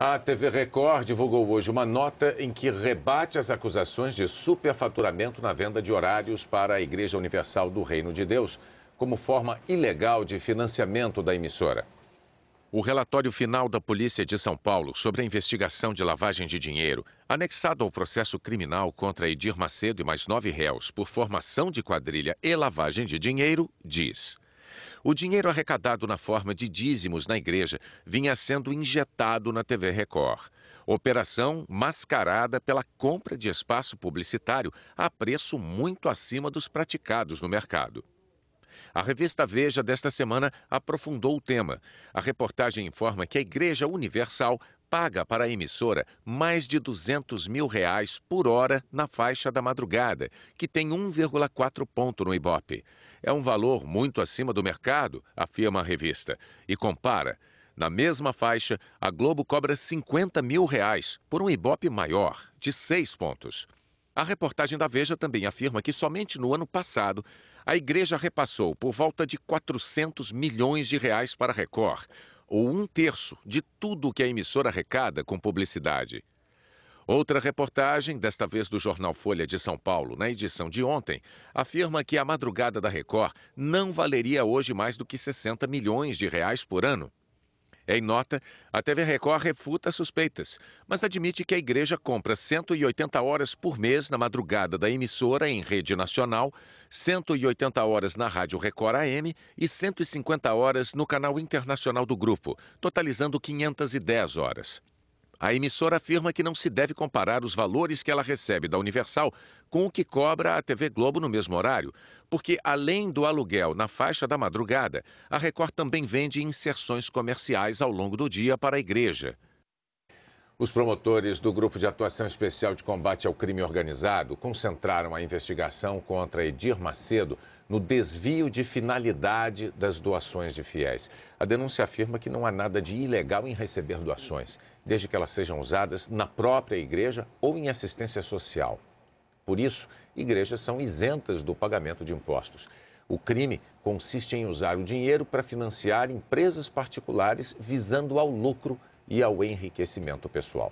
A TV Record divulgou hoje uma nota em que rebate as acusações de superfaturamento na venda de horários para a Igreja Universal do Reino de Deus, como forma ilegal de financiamento da emissora. O relatório final da Polícia de São Paulo sobre a investigação de lavagem de dinheiro, anexado ao processo criminal contra Edir Macedo e mais nove réus por formação de quadrilha e lavagem de dinheiro, diz. O dinheiro arrecadado na forma de dízimos na igreja vinha sendo injetado na TV Record. Operação mascarada pela compra de espaço publicitário a preço muito acima dos praticados no mercado. A revista Veja desta semana aprofundou o tema. A reportagem informa que a Igreja Universal paga para a emissora mais de 200 mil reais por hora na faixa da madrugada, que tem 1,4 ponto no Ibope. É um valor muito acima do mercado, afirma a revista, e compara. Na mesma faixa, a Globo cobra 50 mil reais por um Ibope maior, de 6 pontos. A reportagem da Veja também afirma que somente no ano passado a igreja repassou por volta de 400 milhões de reais para a Record, ou um terço de tudo que a emissora arrecada com publicidade. Outra reportagem, desta vez do jornal Folha de São Paulo, na edição de ontem, afirma que a madrugada da Record não valeria hoje mais do que 60 milhões de reais por ano. Em nota, a TV Record refuta suspeitas, mas admite que a igreja compra 180 horas por mês na madrugada da emissora em rede nacional, 180 horas na Rádio Record AM e 150 horas no canal internacional do grupo, totalizando 510 horas. A emissora afirma que não se deve comparar os valores que ela recebe da Universal com o que cobra a TV Globo no mesmo horário, porque além do aluguel na faixa da madrugada, a Record também vende inserções comerciais ao longo do dia para a igreja. Os promotores do Grupo de Atuação Especial de Combate ao Crime Organizado concentraram a investigação contra Edir Macedo no desvio de finalidade das doações de fiéis. A denúncia afirma que não há nada de ilegal em receber doações, desde que elas sejam usadas na própria igreja ou em assistência social. Por isso, igrejas são isentas do pagamento de impostos. O crime consiste em usar o dinheiro para financiar empresas particulares visando ao lucro e ao enriquecimento pessoal.